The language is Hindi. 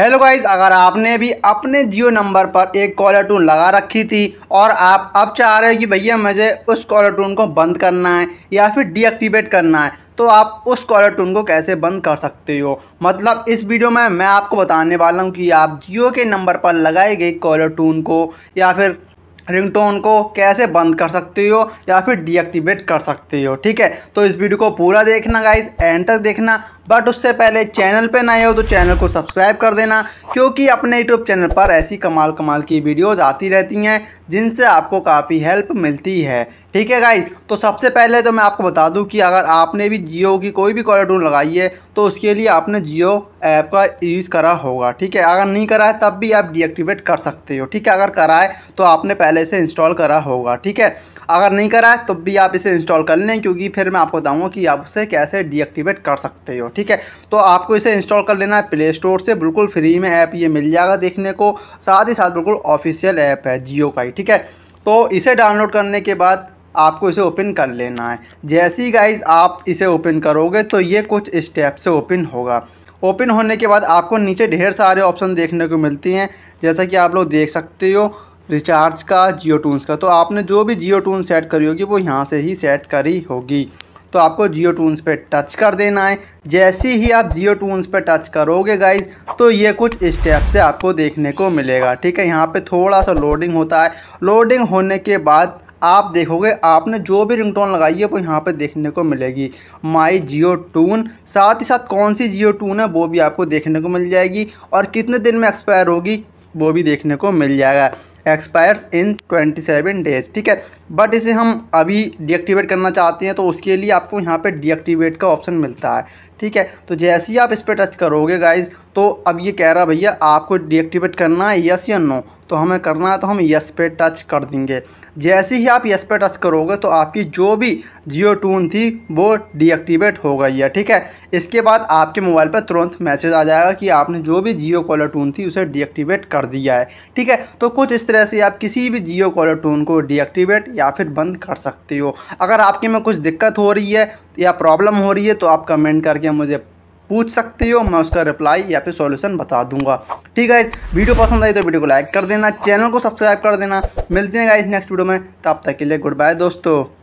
हेलो गाइज अगर आपने भी अपने जियो नंबर पर एक कॉलर टून लगा रखी थी और आप अब चाह रहे हो कि भैया मुझे उस कॉलर टून को बंद करना है या फिर डीएक्टिवेट करना है तो आप उस कॉलर टून को कैसे बंद कर सकते हो मतलब इस वीडियो में मैं आपको बताने वाला हूँ कि आप जियो के नंबर पर लगाई गई कॉलर टून को या फिर रिंगटोन को कैसे बंद कर सकते हो या फिर डीएक्टिवेट कर सकते हो ठीक है तो इस वीडियो को पूरा देखना गाइज एंड तक देखना बट उससे पहले चैनल पे नए हो तो चैनल को सब्सक्राइब कर देना क्योंकि अपने यूट्यूब चैनल पर ऐसी कमाल कमाल की वीडियोज़ आती रहती हैं जिनसे आपको काफ़ी हेल्प मिलती है ठीक है गाइज तो सबसे पहले तो मैं आपको बता दूं कि अगर आपने भी जियो की कोई भी कॉलर टून लगाई है तो उसके लिए आपने जियो ऐप का यूज़ करा होगा ठीक है अगर नहीं करा है तब भी आप डीएक्टिवेट कर सकते हो ठीक है अगर करा है तो आपने पहले से इंस्टॉल करा होगा ठीक है अगर नहीं करा है तो भी आप इसे इंस्टॉल कर लें क्योंकि फिर मैं आपको बताऊँगा कि आप उसे कैसे डीएक्टिवेट कर सकते हो ठीक है तो आपको इसे इंस्टॉल कर लेना है प्ले स्टोर से बिल्कुल फ्री में ऐप ये मिल जाएगा देखने को साथ ही साथ बिल्कुल ऑफिशियल ऐप है जियो का ही ठीक है तो इसे डाउनलोड करने के बाद आपको इसे ओपन कर लेना है जैसे ही गाइज आप इसे ओपन करोगे तो ये कुछ स्टेप से ओपन होगा ओपन होने के बाद आपको नीचे ढेर सारे ऑप्शन देखने को मिलती हैं जैसा कि आप लोग देख सकते हो रिचार्ज का जियो टून्स का तो आपने जो भी जियो टून सेट करी होगी वो यहाँ से ही सेट करी होगी तो आपको जियो टूंस पर टच कर देना है जैसे ही आप जियो टूंस पर टच करोगे गाइज तो ये कुछ स्टेप से आपको देखने को मिलेगा ठीक है यहाँ पे थोड़ा सा लोडिंग होता है लोडिंग होने के बाद आप देखोगे आपने जो भी रिंगटोन लगाई है वो यहाँ पे देखने को मिलेगी माई जियो टून साथ ही साथ कौन सी जियो टून है वो भी आपको देखने को मिल जाएगी और कितने दिन में एक्सपायर होगी वो भी देखने को मिल जाएगा एक्सपायर्स इन 27 डेज ठीक है बट इसे हम अभी डीएक्टिवेट करना चाहते हैं तो उसके लिए आपको यहाँ पे डीएक्टिवेट का ऑप्शन मिलता है ठीक है तो जैसे ही आप इस पर टच करोगे गाइज तो अब ये कह रहा भैया आपको डीएक्टिवेट करना है यस या नो तो हमें करना है तो हम यस पे टच कर देंगे जैसे ही आप यस पे टच करोगे तो आपकी जो भी जियो टून थी वो डीएक्टिवेट हो गई है ठीक है इसके बाद आपके मोबाइल पर तुरंत मैसेज आ जाएगा कि आपने जो भी जियो कॉलर टून थी उसे डीएक्टिवेट कर दिया है ठीक है तो कुछ इस तरह से आप किसी भी जियो कॉलर टून को डीएक्टिवेट या फिर बंद कर सकते हो अगर आपके में कुछ दिक्कत हो रही है या प्रॉब्लम हो रही है तो आप कमेंट करके मुझे पूछ सकते हो मैं उसका रिप्लाई या फिर सॉल्यूशन बता दूंगा ठीक है वीडियो पसंद आई तो वीडियो को लाइक कर देना चैनल को सब्सक्राइब कर देना मिलते हैं गाइज नेक्स्ट वीडियो में तब तक के लिए गुड बाय दोस्तों